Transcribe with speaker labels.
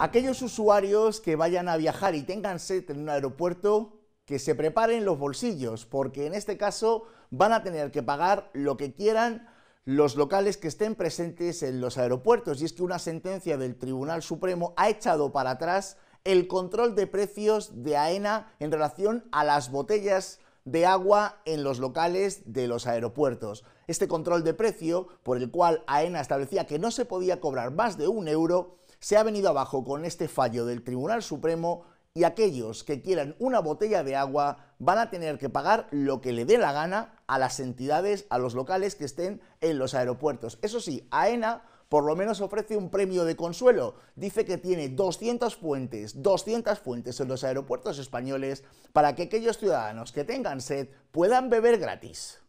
Speaker 1: Aquellos usuarios que vayan a viajar y tengan sed en un aeropuerto, que se preparen los bolsillos, porque en este caso van a tener que pagar lo que quieran los locales que estén presentes en los aeropuertos. Y es que una sentencia del Tribunal Supremo ha echado para atrás el control de precios de AENA en relación a las botellas de agua en los locales de los aeropuertos. Este control de precio, por el cual AENA establecía que no se podía cobrar más de un euro, se ha venido abajo con este fallo del Tribunal Supremo y aquellos que quieran una botella de agua van a tener que pagar lo que le dé la gana a las entidades, a los locales que estén en los aeropuertos. Eso sí, AENA por lo menos ofrece un premio de consuelo. Dice que tiene 200 fuentes, 200 fuentes en los aeropuertos españoles para que aquellos ciudadanos que tengan sed puedan beber gratis.